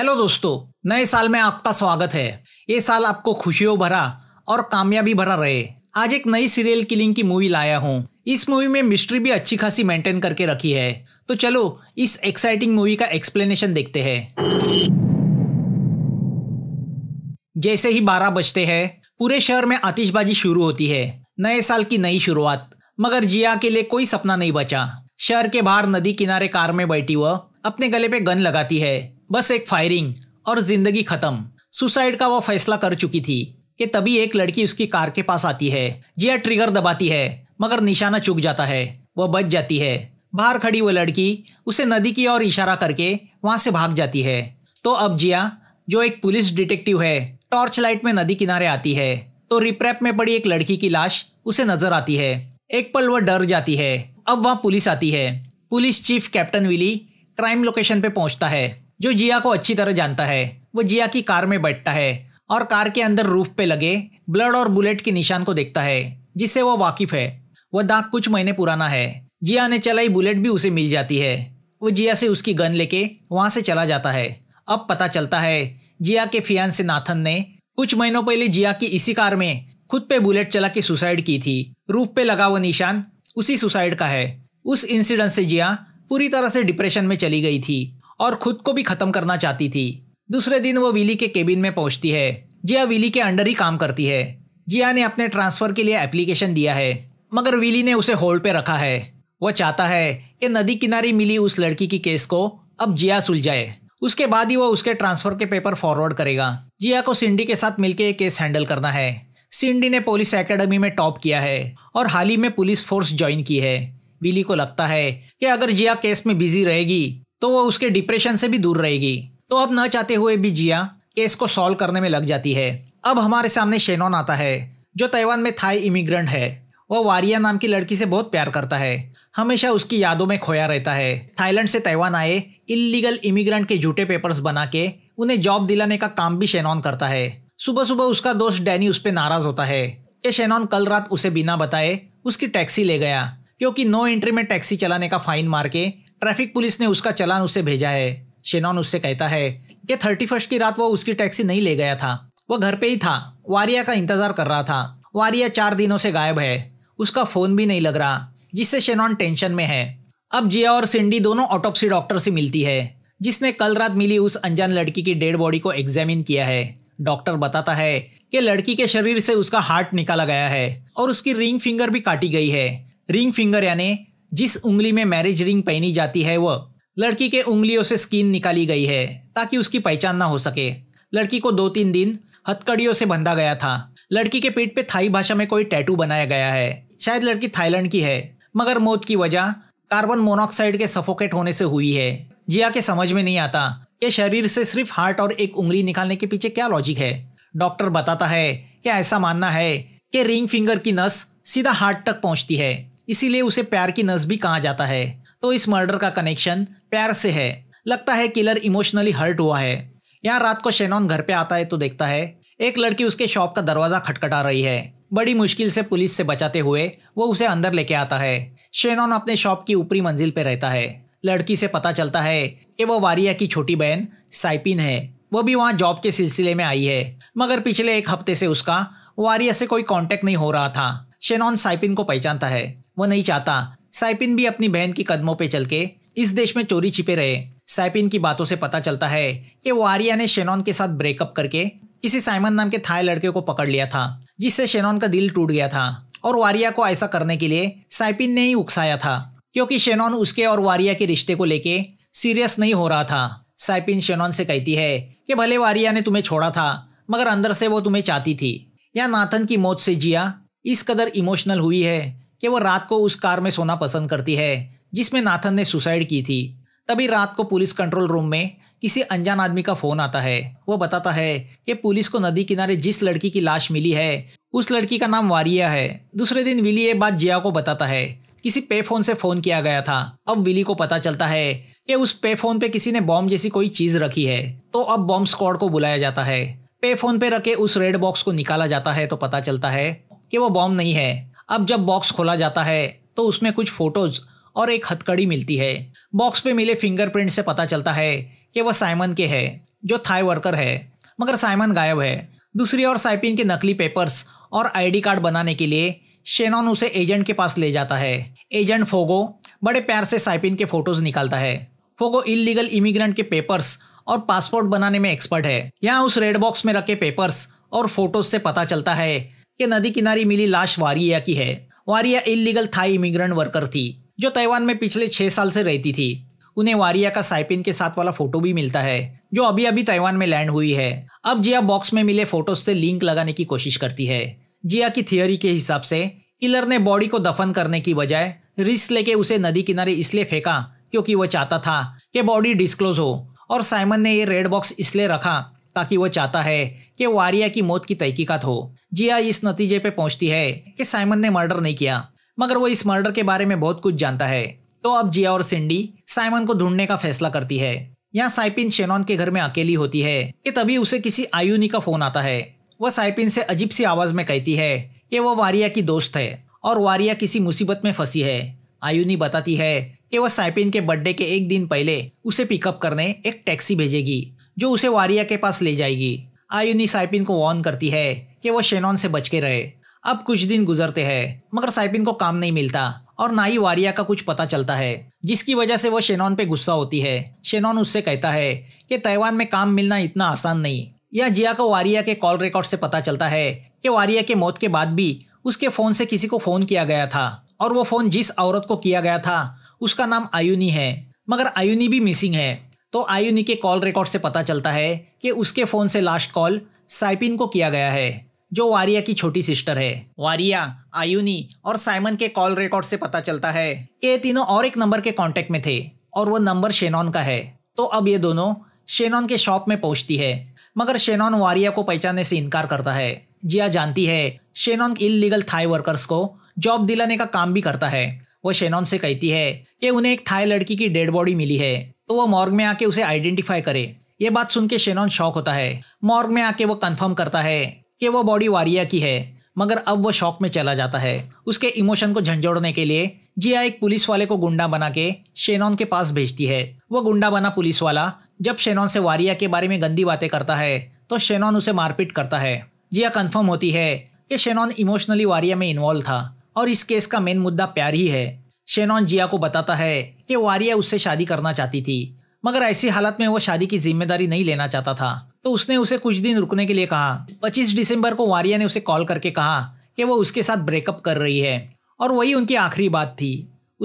hello दोस्तों नए साल में आपका स्वागत है ये साल आपको खुशियों भरा और कामयाबी भरा रहे आज एक नई सीरियल किलिंग की मूवी लाया हूँ इस मूवी में मिस्ट्री भी अच्छी खासी मेंटेन करके रखी है तो चलो इस एक्साइटिंग मूवी का एक्सप्लेनेशन देखते हैं जैसे ही बारह बजते हैं पूरे शहर में आतिशबाजी शुरू होती है नए साल की नई शुरुआत मगर जिया के लिए कोई सपना नहीं बचा शहर के बाहर नदी किनारे कार में बैठी वह अपने गले पे गन लगाती है बस एक फायरिंग और जिंदगी खत्म सुसाइड का वो फैसला कर चुकी थी कि तभी एक लड़की उसकी कार के पास आती है जिया ट्रिगर दबाती है मगर निशाना चुक जाता है वह बच जाती है बाहर खड़ी वह लड़की उसे नदी की ओर इशारा करके वहां से भाग जाती है तो अब जिया जो एक पुलिस डिटेक्टिव है टॉर्च लाइट में नदी किनारे आती है तो रिप्रैप में पड़ी एक लड़की की लाश उसे नजर आती है एक पल वह डर जाती है अब वहाँ पुलिस आती है police chief captain Willy crime location पे पहुंचता है जो जिया को अच्छी तरह जानता है वो जिया की कार में बैठता है और कार के अंदर रूफ पे लगे ब्लड और बुलेट के निशान को देखता है जिससे वो वाकिफ है वह दाग कुछ महीने पुराना है जिया ने चलाई बुलेट भी उसे मिल जाती है वो जिया से उसकी गन लेके वहाँ से चला जाता है अब पता चलता है जिया के फियान से नाथन ने कुछ महीनों पहले जिया की इसी कार में खुद पे बुलेट चला के सुसाइड की थी रूफ पे लगा हुआ निशान उसी सुसाइड का है उस इंसिडेंट से जिया पूरी तरह से डिप्रेशन में चली गई थी और खुद को भी ख़त्म करना चाहती थी दूसरे दिन वो विली के केबिन में पहुंचती है जिया विली के अंडर ही काम करती है जिया ने अपने ट्रांसफ़र के लिए एप्लीकेशन दिया है मगर विली ने उसे होल्ड पे रखा है वह चाहता है कि नदी किनारे मिली उस लड़की की केस को अब जिया सुलझाए उसके बाद ही वो उसके ट्रांसफ़र के पेपर फॉरवर्ड करेगा जिया को सिंडी के साथ मिलकर एक केस हैंडल करना है सिंडी ने पुलिस एकेडमी में टॉप किया है और हाल ही में पुलिस फोर्स ज्वाइन की है विली को लगता है कि अगर जिया केस में बिजी रहेगी तो वो उसके डिप्रेशन से भी दूर रहेगी तो अब न चाहते हुए भी जिया केस को सॉल्व करने में लग जाती है अब हमारे सामने शेनॉन आता है जो ताइवान में थाई इमिग्रेंट है वह वारिया नाम की लड़की से बहुत प्यार करता है हमेशा उसकी यादों में खोया रहता है थाईलैंड से ताइवान आए इलीगल इमिग्रेंट के झूठे पेपर्स बना के उन्हें जॉब दिलाने का काम भी शेनॉन करता है सुबह सुबह उसका दोस्त डैनी उस पर नाराज होता है ये शेनॉन कल रात उसे बिना बताए उसकी टैक्सी ले गया क्योंकि नो एंट्री में टैक्सी चलाने का फाइन मार के ट्रैफिक पुलिस ने उसका चलान उसे भेजा है शेनॉन उससे कहता है कि थर्टी फर्स्ट की रात वो उसकी टैक्सी नहीं ले गया था वो घर पे ही था वारिया का इंतजार कर रहा था वारिया चार दिनों से गायब है उसका फ़ोन भी नहीं लग रहा जिससे शेनॉन टेंशन में है अब जिया और सिंडी दोनों ऑटोपसी डॉक्टर से मिलती है जिसने कल रात मिली उस अनजान लड़की की डेड बॉडी को एग्जामिन किया है डॉक्टर बताता है कि लड़की के शरीर से उसका हार्ट निकाला गया है और उसकी रिंग फिंगर भी काटी गई है रिंग फिंगर यानी जिस उंगली में मैरिज रिंग पहनी जाती है वह लड़की के उंगलियों से स्किन निकाली गई है ताकि उसकी पहचान ना हो सके लड़की को दो तीन दिन हथकड़ियों से बंधा गया था लड़की के पेट पे थाई भाषा में कोई टैटू बनाया गया है शायद लड़की थाईलैंड की है मगर मौत की वजह कार्बन मोनोऑक्साइड के सफोकेट होने से हुई है जिया के समझ में नहीं आता कि शरीर से सिर्फ हार्ट और एक उंगली निकालने के पीछे क्या लॉजिक है डॉक्टर बताता है कि ऐसा मानना है कि रिंग फिंगर की नस सीधा हार्ट तक पहुंचती है इसीलिए उसे प्यार की नस भी कहा जाता है तो इस मर्डर का कनेक्शन प्यार से है लगता है किलर इमोशनली हर्ट हुआ है यहाँ रात को शेनॉन घर पे आता है तो देखता है एक लड़की उसके शॉप का दरवाजा खटखटा रही है बड़ी मुश्किल से पुलिस से बचाते हुए वो उसे अंदर लेके आता है शेनॉन अपने शॉप की ऊपरी मंजिल पे रहता है लड़की से पता चलता है कि वो वारिया की छोटी बहन साइपिन है वो भी वहाँ जॉब के सिलसिले में आई है मगर पिछले एक हफ्ते से उसका वारिया से कोई कांटेक्ट नहीं हो रहा था शेनॉन साइपिन को पहचानता है वो नहीं चाहता साइपिन भी अपनी बहन की कदमों पे चल के इस देश में चोरी छिपे रहे साइपिन की बातों से पता चलता है कि वो आर्या ने शेनॉन के साथ ब्रेकअप करके किसी साइमन नाम के थाई लड़के को पकड़ लिया था जिससे शेनॉन का दिल टूट गया था और वारिया को ऐसा करने के लिए साइपिन ने ही उकसाया था क्योंकि शेनॉन उसके और वारिया के रिश्ते को लेके सीरियस नहीं हो रहा था साइपिन शेनॉन से कहती है कि भले वारिया ने तुम्हें छोड़ा था मगर अंदर से वो तुम्हें चाहती थी या नाथन की मौत से जिया इस कदर इमोशनल हुई है कि वो रात को उस कार में सोना पसंद करती है जिसमें नाथन ने सुसाइड की थी तभी रात को पुलिस कंट्रोल रूम में किसी अनजान आदमी का फ़ोन आता है वो बताता है कि पुलिस को नदी किनारे जिस लड़की की लाश मिली है उस लड़की का नाम वारिया है दूसरे दिन विली ये बात जिया को बताता है किसी पे फोन से फ़ोन किया गया था अब विली को पता चलता है कि उस पे फोन पे किसी ने बॉम्ब जैसी कोई चीज़ रखी है तो अब बॉम्ब स्क्वाड को बुलाया जाता है पे फोन पे रखे उस रेड बॉक्स को निकाला जाता है तो पता चलता है कि वो बॉम्ब नहीं है अब जब बॉक्स खोला जाता है तो उसमें कुछ फोटोज और एक हथकड़ी मिलती है बॉक्स पे मिले फिंगरप्रिंट से पता चलता है कि वह साइमन के है जो थाई वर्कर है मगर साइमन गायब है दूसरी ओर साइपिन के नकली पेपर्स और आईडी कार्ड बनाने के लिए शेनॉन उसे एजेंट के पास ले जाता है एजेंट फोगो बड़े प्यार से साइपिन के फोटोज निकालता है फोगो इलीगल इमिग्रेंट के पेपर्स और पासपोर्ट बनाने में एक्सपर्ट है यहाँ उस रेड बॉक्स में रखे पेपर्स और फोटोज से पता चलता है कि नदी किनारे मिली लाश वारिया की है Waria illegal Thai immigrant worker थी जो ताइवान में पिछले छह साल से रहती थी उन्हें वारिया का साइपिन के साथ वाला फोटो भी मिलता है जो अभी अभी ताइवान में लैंड हुई है अब जिया बॉक्स में मिले फोटोज से लिंक लगाने की कोशिश करती है जिया की थियोरी के हिसाब से किलर ने बॉडी को दफन करने की बजाय रिस्क लेके उसे नदी किनारे इसलिए फेंका क्योंकि वह चाहता था कि बॉडी डिस्क्लोज हो और साइमन ने ये रेड बॉक्स इसलिए रखा ताकि वो चाहता है कि वारिया की मौत की तहकीकत हो जिया इस नतीजे पे पहुंचती है कि साइमन ने मर्डर नहीं किया मगर वो इस मर्डर के बारे में बहुत कुछ जानता है तो अब जिया और सिंडी साइमन को ढूंढने का फैसला करती है यहाँ साइपिन शेनॉन के घर में अकेली होती है कि तभी उसे किसी आयुनी का फोन आता है वह साइपिन से अजीब सी आवाज़ में कहती है कि वह वारिया की दोस्त है और वारिया किसी मुसीबत में फंसी है आयुनी बताती है कि वह साइपिन के बर्थडे के एक दिन पहले उसे पिकअप करने एक टैक्सी भेजेगी जो उसे वारिया के पास ले जाएगी आयुनी साइपिन को वार्न करती है कि वो शेनॉन से बच के रहे अब कुछ दिन गुजरते हैं मगर साइपिन को काम नहीं मिलता और ना ही वारिया का कुछ पता चलता है जिसकी वजह से वो शेनॉन पे गुस्सा होती है शेनॉन उससे कहता है कि ताइवान में काम मिलना इतना आसान नहीं यह जिया को वारिया के कॉल रिकॉर्ड से पता चलता है कि वारिया के मौत के बाद भी उसके फ़ोन से किसी को फ़ोन किया गया था और वो फ़ोन जिस औरत को किया गया था उसका नाम आयुनी है मगर आयुनी भी मिसिंग है तो आयुनी के कॉल रिकॉर्ड से पता चलता है कि उसके फ़ोन से लास्ट कॉल साइपिन को किया गया है जो वारिया की छोटी सिस्टर है वारिया आयुनी और साइमन के कॉल रिकॉर्ड से पता चलता है ये तीनों और एक नंबर के कॉन्टेक्ट में थे और वो नंबर शेनॉन का है तो अब ये दोनों शेनॉन के शॉप में पहुंचती है मगर शेनॉन वारिया को पहचानने से इनकार करता है जिया जानती है शेनॉन इलीगल थाई वर्कर्स को जॉब दिलाने का काम भी करता है वो शेनॉन से कहती है कि उन्हें एक थाई लड़की की डेड बॉडी मिली है तो वो मॉर्ग में आके उसे आइडेंटिफाई करे ये बात सुन के शेनॉन शॉक होता है मॉर्ग में आके वो कन्फर्म करता है कि वो बॉडी वारिया की है मगर अब वो शॉक में चला जाता है उसके इमोशन को झंझोड़ने के लिए जिया एक पुलिस वाले को गुंडा बना के शेनॉन के पास भेजती है वो गुंडा बना पुलिस वाला जब शेनॉन से वारिया के बारे में गंदी बातें करता है तो शेनॉन उसे मारपीट करता है जिया कन्फर्म होती है कि शेनॉन इमोशनली वारिया में इन्वॉल्व था और इस केस का मेन मुद्दा प्यार ही है शेनॉन जिया को बताता है कि वारिया उससे शादी करना चाहती थी मगर ऐसी हालत में वो शादी की जिम्मेदारी नहीं लेना चाहता था तो उसने उसे कुछ दिन रुकने के लिए कहा 25 दिसंबर को वारिया ने उसे कॉल करके कहा कि वो उसके साथ ब्रेकअप कर रही है और वही उनकी आखिरी बात थी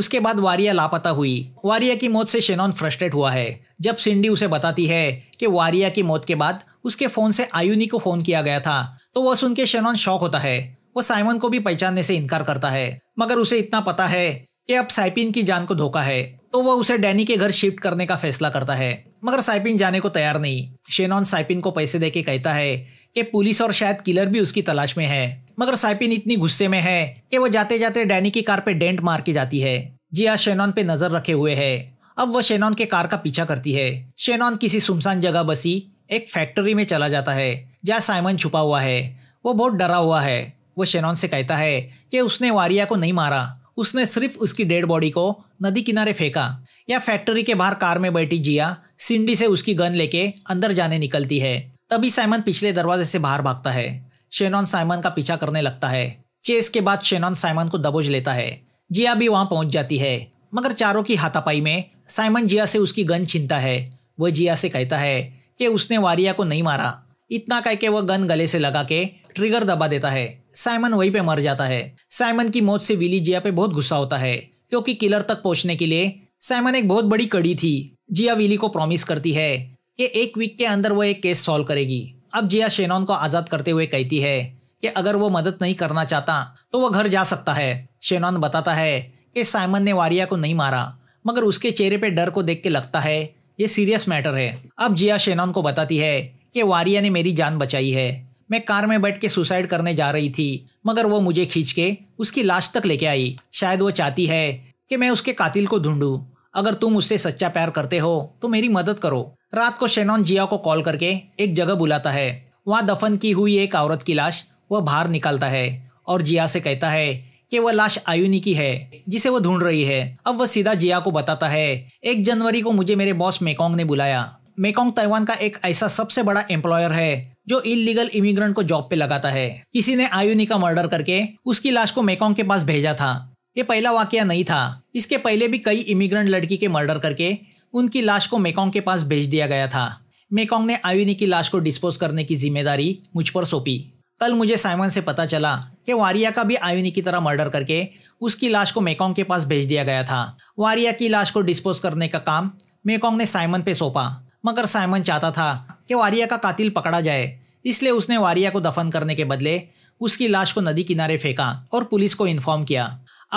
उसके बाद वारिया लापता हुई वारिया की मौत से शेनॉन फ्रस्ट्रेट हुआ है जब सिंडी उसे बताती है कि वारिया की मौत के बाद उसके फ़ोन से आयुनी को फ़ोन किया गया था तो वह सुन के शेनॉन शौक होता है वो साइमन को भी पहचानने से इनकार करता है मगर उसे इतना पता है कि अब साइपिन की जान को धोखा है तो वह उसे डैनी के घर शिफ्ट करने का फैसला करता है मगर साइपिन जाने को तैयार नहीं शेनॉन साइपिन को पैसे देके कहता है कि पुलिस और शायद किलर भी उसकी तलाश में है मगर साइपिन इतनी गुस्से में है कि वो जाते जाते डैनी की कार पे डेंट मार के जाती है जिया शेनॉन पे नजर रखे हुए है अब वह शेनॉन के कार का पीछा करती है शेनॉन किसी सुमसान जगह बसी एक फैक्ट्री में चला जाता है जहाँ साइमन छुपा हुआ है वो बहुत डरा हुआ है वो शेनॉन से कहता है कि उसने वारिया को नहीं मारा उसने सिर्फ उसकी डेड बॉडी को नदी किनारे फेंका या फैक्ट्री के बाहर कार में बैठी जिया सिंडी से उसकी गन लेके अंदर जाने निकलती है तभी साइमन पिछले दरवाजे से बाहर भागता है शेनॉन साइमन का पीछा करने लगता है चेस के बाद शेनॉन साइमन को दबोच लेता है जिया भी वहां पहुंच जाती है मगर चारों की हाथापाई में साइमन जिया से उसकी गन छीनता है वह जिया से कहता है कि उसने वारिया को नहीं मारा इतना कह के वह गन गले से लगा के ट्रिगर दबा देता है साइमन वहीं पे मर जाता है साइमन की मौत से विली जिया पे बहुत गुस्सा होता है क्योंकि किलर तक पहुंचने के लिए साइमन एक बहुत बड़ी कड़ी थी जिया विली को प्रॉमिस करती है कि एक वीक के अंदर वो एक केस सॉल्व करेगी अब जिया शेनॉन को आज़ाद करते हुए कहती है कि अगर वो मदद नहीं करना चाहता तो वह घर जा सकता है शेनॉन बताता है कि साइमन ने वारिया को नहीं मारा मगर उसके चेहरे पे डर को देख के लगता है ये सीरियस मैटर है अब जिया शेनॉन को बताती है कि वारिया ने मेरी जान बचाई है मैं कार में बैठ के सुसाइड करने जा रही थी मगर वो मुझे खींच के उसकी लाश तक लेके आई शायद वो चाहती है कि मैं उसके कातिल को ढूंढूं अगर तुम उससे सच्चा प्यार करते हो तो मेरी मदद करो रात को शेनॉन जिया को कॉल करके एक जगह बुलाता है वहाँ दफन की हुई एक औरत की लाश वह बाहर निकालता है और जिया से कहता है कि वह लाश आयुनी की है जिसे वह ढूंढ रही है अब वह सीधा जिया को बताता है एक जनवरी को मुझे मेरे बॉस मेकोंग ने बुलाया मेकोंग ताइवान का एक ऐसा सबसे बड़ा एम्प्लॉयर है जो इलीगल इमिग्रेंट को जॉब पे लगाता है किसी ने आयुनी का मर्डर करके उसकी लाश को मेकोंग के पास भेजा था ये पहला वाक्य नहीं था इसके पहले भी कई इमिग्रेंट लड़की के मर्डर करके उनकी लाश को मेकोंग के पास भेज दिया गया था मेकोंग ने आयुनी की लाश को डिस्पोज करने की जिम्मेदारी मुझ पर सौंपी कल मुझे साइमन से पता चला कि वारिया का भी आयुनी की तरह मर्डर करके उसकी लाश को मेकोंग के पास भेज दिया गया था वारिया की लाश को डिस्पोज करने का काम मेकोंग ने साइमन पे सौंपा मगर साइमन चाहता था कि वारिया का कातिल पकड़ा जाए इसलिए उसने वारिया को दफन करने के बदले उसकी लाश को नदी किनारे फेंका और पुलिस को इन्फॉर्म किया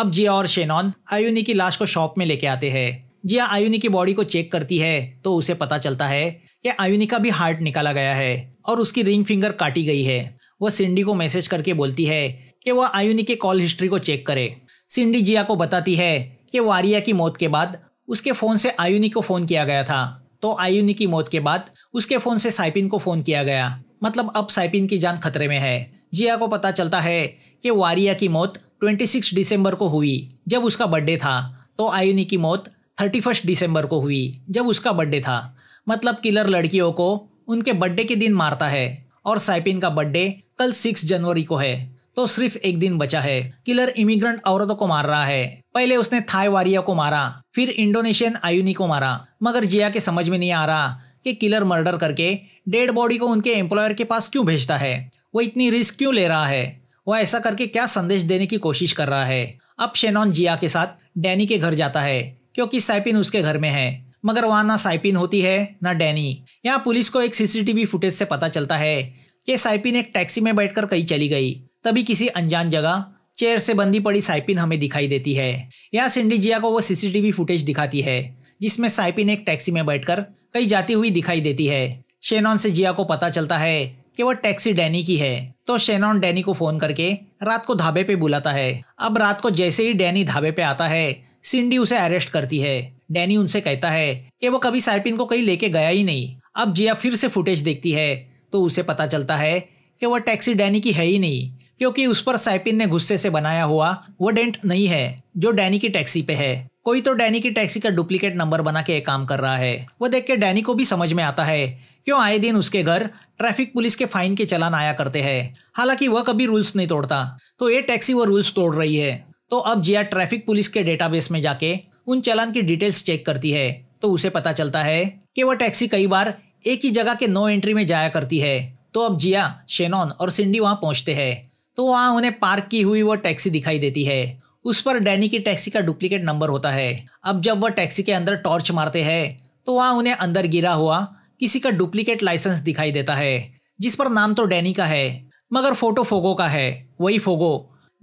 अब जिया और शेनॉन आयुनी की लाश को शॉप में लेके आते हैं जिया आयुनी की बॉडी को चेक करती है तो उसे पता चलता है कि आयुनी का भी हार्ट निकाला गया है और उसकी रिंग फिंगर काटी गई है वह सिंडी को मैसेज करके बोलती है कि वह आयुनी के कॉल हिस्ट्री को चेक करे सिंडी जिया को बताती है कि वारिया की मौत के बाद उसके फ़ोन से आयुनी को फ़ोन किया गया था तो आयुनी की मौत के बाद उसके फ़ोन से साइपिन को फ़ोन किया गया मतलब अब साइपिन की जान खतरे में है जिया को पता चलता है कि वारिया की मौत 26 दिसंबर को हुई जब उसका बर्थडे था तो आयुनी की मौत 31 दिसंबर को हुई जब उसका बर्थडे था मतलब किलर लड़कियों को उनके बर्थडे के दिन मारता है और साइपिन का बर्थडे कल 6 जनवरी को है तो सिर्फ एक दिन बचा है किलर इमिग्रेंट औरतों को मार रहा है पहले उसने थाई वारिया को मारा फिर इंडोनेशियन आयुनी को मारा मगर जिया के समझ में नहीं आ रहा कि किलर मर्डर करके डेड बॉडी को उनके एम्प्लॉयर के पास क्यों भेजता है वो इतनी रिस्क क्यों ले रहा है वो ऐसा करके क्या संदेश देने की कोशिश कर रहा है अब शेनॉन जिया के साथ डैनी के घर जाता है क्योंकि साइपिन उसके घर में है मगर वहाँ ना साइपिन होती है ना डैनी यहाँ पुलिस को एक सीसीटीवी फुटेज से पता चलता है कि साइपिन एक टैक्सी में बैठकर कहीं चली गई तभी किसी अनजान जगह चेयर से बंदी पड़ी साइपिन हमें दिखाई देती है यहाँ सिंडी जिया को वो सीसीटीवी फुटेज दिखाती है जिसमें साइपिन एक टैक्सी में बैठकर कहीं जाती हुई दिखाई देती है शेनॉन से जिया को पता चलता है कि वो टैक्सी डैनी की है तो शेनॉन डैनी को फोन करके रात को धाबे पे बुलाता है अब रात को जैसे ही डैनी धाबे पे आता है सिंडी उसे अरेस्ट करती है डैनी उनसे कहता है कि वो कभी साइपिन को कहीं लेके गया ही नहीं अब जिया फिर से फुटेज देखती है तो उसे पता चलता है कि वह टैक्सी डैनी की है ही नहीं क्योंकि उस पर साइपिन ने गुस्से से बनाया हुआ वो डेंट नहीं है जो डैनी की टैक्सी पे है कोई तो डैनी की टैक्सी का डुप्लीकेट नंबर बना के काम कर रहा है वो देख के डैनी को भी समझ में आता है क्यों आए दिन उसके घर ट्रैफिक पुलिस के फाइन के चलान आया करते हैं हालांकि वह कभी रूल्स नहीं तोड़ता तो ये टैक्सी वो रूल्स तोड़ रही है तो अब जिया ट्रैफिक पुलिस के डेटाबेस में जाके उन चलान की डिटेल्स चेक करती है तो उसे पता चलता है कि वह टैक्सी कई बार एक ही जगह के नो एंट्री में जाया करती है तो अब जिया शेनॉन और सिंडी वहां पहुंचते हैं तो वहां उन्हें पार्क की हुई वह टैक्सी दिखाई देती है उस पर डैनी की टैक्सी का डुप्लीकेट नंबर होता है अब जब वह टैक्सी के अंदर टॉर्च मारते हैं तो वहां उन्हें अंदर गिरा हुआ किसी का डुप्लीकेट लाइसेंस दिखाई देता है जिस पर नाम तो डैनी का है मगर फोटो फोगो का है वही फोगो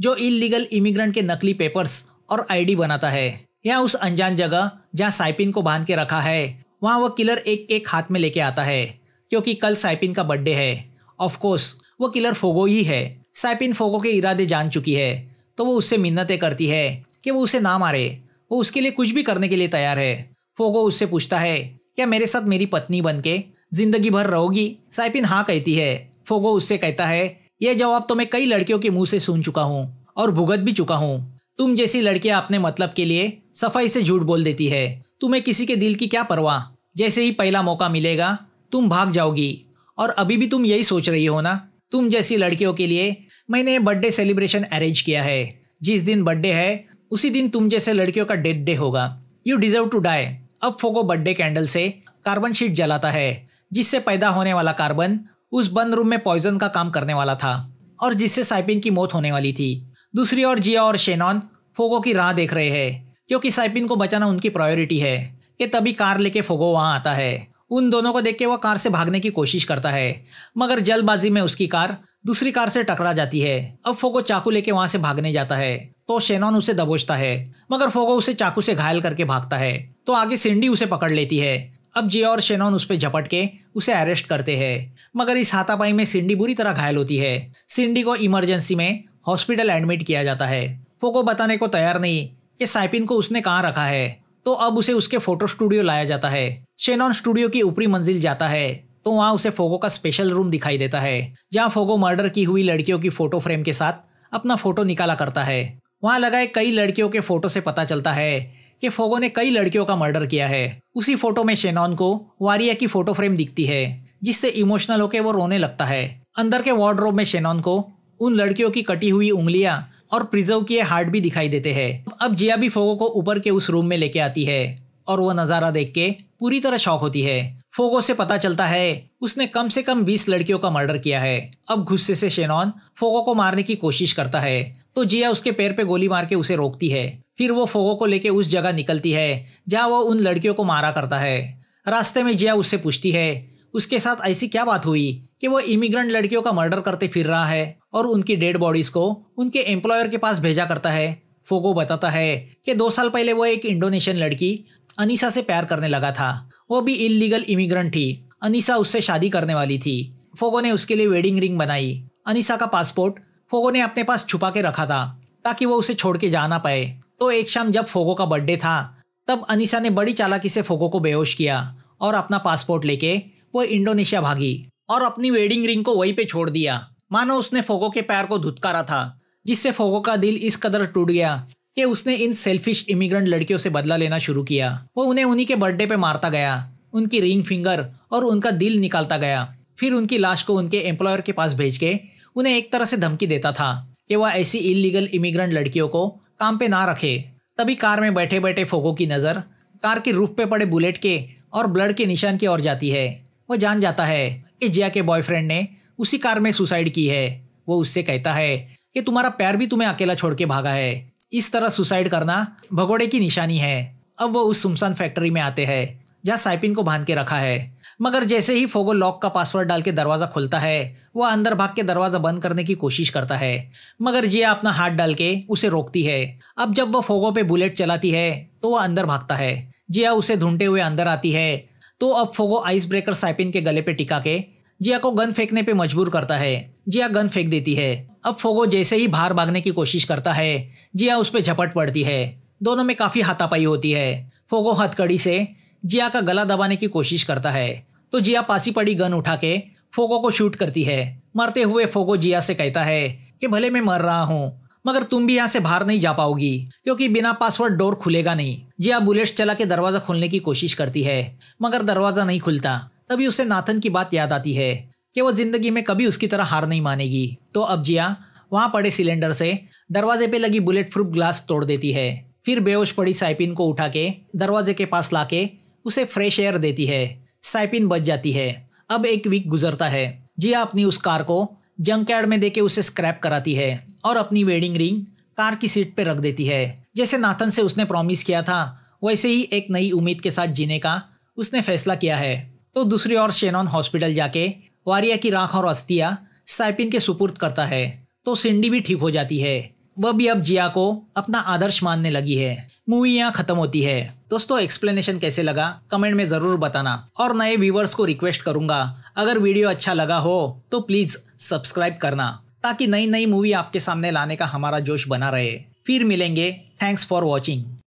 जो इलीगल इमिग्रेंट के नकली पेपर्स और आईडी बनाता है या उस अनजान जगह जहाँ साइपिन को बांध के रखा है वहाँ वह किलर एक एक हाथ में लेके आता है क्योंकि कल साइपिन का बर्थडे है ऑफकोर्स वह किलर फोगो ही है साइपिन फोगो के इरादे जान चुकी है तो वो उससे मिन्नतें करती है कि वो उसे ना मारे वो उसके लिए कुछ भी करने के लिए तैयार है फोगो उससे पूछता है क्या मेरे साथ मेरी पत्नी बन के जिंदगी भर रहोगी साइपिन हाँ कहती है फोगो उससे कहता है यह जवाब तो मैं कई लड़कियों के मुंह से सुन चुका हूँ और भुगत भी चुका हूँ तुम जैसी लड़कियां अपने मतलब के लिए सफाई से झूठ बोल देती है तुम्हें किसी के दिल की क्या परवाह जैसे ही पहला मौका मिलेगा तुम भाग जाओगी और अभी भी तुम यही सोच रही हो ना तुम जैसी लड़कियों के लिए मैंने बर्थडे सेलिब्रेशन अरेंज किया है जिस दिन बर्थडे है उसी दिन तुम जैसे लड़कियों का डेथ डे होगा यू डिजर्व टू डाई अब फोगो बर्थडे कैंडल से कार्बन शीट जलाता है जिससे पैदा होने वाला कार्बन उस बंद रूम में पॉइजन का काम करने वाला था और जिससे साइपिन की मौत होने वाली थी दूसरी ओर जिया और शेनॉन फोगो की राह देख रहे हैं क्योंकि साइपिन को बचाना उनकी प्रायोरिटी है कि तभी कार लेके फोगो वहाँ आता है उन दोनों को देख के वह कार से भागने की कोशिश करता है मगर जल्दबाजी में उसकी कार दूसरी कार से टकरा जाती है अब फोगो चाकू लेके वहां से भागने जाता है तो शेनॉन उसे दबोचता है मगर फोगो उसे चाकू से घायल करके भागता है तो आगे सिंडी उसे पकड़ लेती है अब जिया और शेनॉन उस पर झपट के उसे अरेस्ट करते हैं मगर इस हाथापाई में सिंडी बुरी तरह घायल होती है सिंडी को इमरजेंसी में हॉस्पिटल एडमिट किया जाता है फोगो बताने को तैयार नहीं कि साइपिन को उसने कहाँ रखा है तो अब उसे उसके फोटो स्टूडियो लाया जाता है शेनॉन स्टूडियो की ऊपरी मंजिल जाता है तो वहाँ उसे फोगो का स्पेशल रूम दिखाई देता है जहाँ फोगो मर्डर की हुई लड़कियों की फोटो फ्रेम के साथ अपना फोटो निकाला करता है वहाँ लगाए कई लड़कियों के फोटो से पता चलता है कि फोगो ने कई लड़कियों का मर्डर किया है उसी फोटो में शेनॉन को वारिया की फोटो फ्रेम दिखती है जिससे इमोशनल होकर वो रोने लगता है अंदर के वार्ड्रोब में शेनॉन को उन लड़कियों की कटी हुई उंगलियां और प्रिजर्व किए हार्ट भी दिखाई देते हैं अब जिया भी फोगो को ऊपर के उस रूम में लेके आती है और वह नज़ारा देख के पूरी तरह शौक होती है फोगो से पता चलता है उसने कम से कम 20 लड़कियों का मर्डर किया है अब गुस्से से शेनॉन फोगो को मारने की कोशिश करता है तो जिया उसके पैर पे गोली मार के उसे रोकती है फिर वो फोगो को लेके उस जगह निकलती है जहाँ वो उन लड़कियों को मारा करता है रास्ते में जिया उससे पूछती है उसके साथ ऐसी क्या बात हुई कि वो इमिग्रेंट लड़कियों का मर्डर करते फिर रहा है और उनकी डेड बॉडीज को उनके एम्प्लॉयर के पास भेजा करता है फोगो बताता है कि दो साल पहले वो एक इंडोनेशियन लड़की अनिसा से प्यार करने लगा था वो भी इलीगल इमिग्रेंट थी अनिसा उससे शादी करने वाली थी फोगो ने उसके लिए वेडिंग रिंग बनाई अनिसा का पासपोर्ट फोगो ने अपने पास छुपा के रखा था ताकि वो उसे छोड़ के जा ना पाए तो एक शाम जब फोगो का बर्थडे था तब अनिसा ने बड़ी चालाकी से फोगो को बेहोश किया और अपना पासपोर्ट लेके वो इंडोनेशिया भागी और अपनी वेडिंग रिंग को वहीं पे छोड़ दिया मानो उसने फोगो के पैर को धुतकारा था जिससे फोगो का दिल इस कदर टूट गया कि उसने इन सेल्फिश इमिग्रेंट लड़कियों से बदला लेना शुरू किया वो उन्हें उन्हीं के बर्थडे पे मारता गया उनकी रिंग फिंगर और उनका दिल निकालता गया फिर उनकी लाश को उनके एम्प्लॉयर के पास भेज के उन्हें एक तरह से धमकी देता था कि वह ऐसी इलीगल इमिग्रेंट लड़कियों को काम पे ना रखे तभी कार में बैठे बैठे फोगो की नज़र कार के रूफ पे पड़े बुलेट के और ब्लड के निशान की ओर जाती है वो जान जाता है कि जिया के बॉयफ्रेंड ने उसी कार में सुसाइड की है वो उससे कहता है कि तुम्हारा प्यार भी तुम्हें अकेला छोड़ के भागा है इस तरह सुसाइड करना भगोड़े की निशानी है अब वो उस सुमसान फैक्ट्री में आते हैं जहाँ साइपिन को बांध के रखा है मगर जैसे ही फोगो लॉक का पासवर्ड डाल के दरवाज़ा खोलता है वह अंदर भाग के दरवाज़ा बंद करने की कोशिश करता है मगर जिया अपना हाथ डाल के उसे रोकती है अब जब वह फोगो पे बुलेट चलाती है तो वह अंदर भागता है जिया उसे ढूंढते हुए अंदर आती है तो अब फोगो आइस ब्रेकर साइपिन के गले पे टिका के जिया को गन फेंकने पे मजबूर करता है जिया गन फेंक देती है अब फोगो जैसे ही बाहर भागने की कोशिश करता है जिया उस पर झपट पड़ती है दोनों में काफ़ी हाथापाई होती है फोगो हथकड़ी से जिया का गला दबाने की कोशिश करता है तो जिया पासी पड़ी गन उठा के फोगो को शूट करती है मरते हुए फोगो जिया से कहता है कि भले मैं मर रहा हूँ मगर तुम भी यहाँ से बाहर नहीं जा पाओगी क्योंकि बिना पासवर्ड डोर खुलेगा नहीं जिया बुलेट्स चला के दरवाज़ा खोलने की कोशिश करती है मगर दरवाज़ा नहीं खुलता तभी उसे नाथन की बात याद आती है कि वो ज़िंदगी में कभी उसकी तरह हार नहीं मानेगी तो अब जिया वहाँ पड़े सिलेंडर से दरवाजे पे लगी बुलेट प्रूफ ग्लास तोड़ देती है फिर बेहोश पड़ी साइपिन को उठा के दरवाजे के पास लाके उसे फ्रेश एयर देती है साइपिन बच जाती है अब एक वीक गुजरता है जिया अपनी उस कार को जंक यार्ड में देके उसे स्क्रैप कराती है और अपनी वेडिंग रिंग कार की सीट पे रख देती है जैसे नाथन से उसने प्रॉमिस किया था वैसे ही एक नई उम्मीद के साथ जीने का उसने फैसला किया है तो दूसरी ओर शेनॉन हॉस्पिटल जाके वारिया की राख और अस्थियाँ साइपिन के सुपुर्द करता है तो सिंडी भी ठीक हो जाती है वह भी अब जिया को अपना आदर्श मानने लगी है मूवी यहाँ खत्म होती है दोस्तों एक्सप्लेनेशन कैसे लगा कमेंट में ज़रूर बताना और नए व्यूवर्स को रिक्वेस्ट करूंगा अगर वीडियो अच्छा लगा हो तो प्लीज़ सब्सक्राइब करना ताकि नई नई मूवी आपके सामने लाने का हमारा जोश बना रहे फिर मिलेंगे थैंक्स फॉर वॉचिंग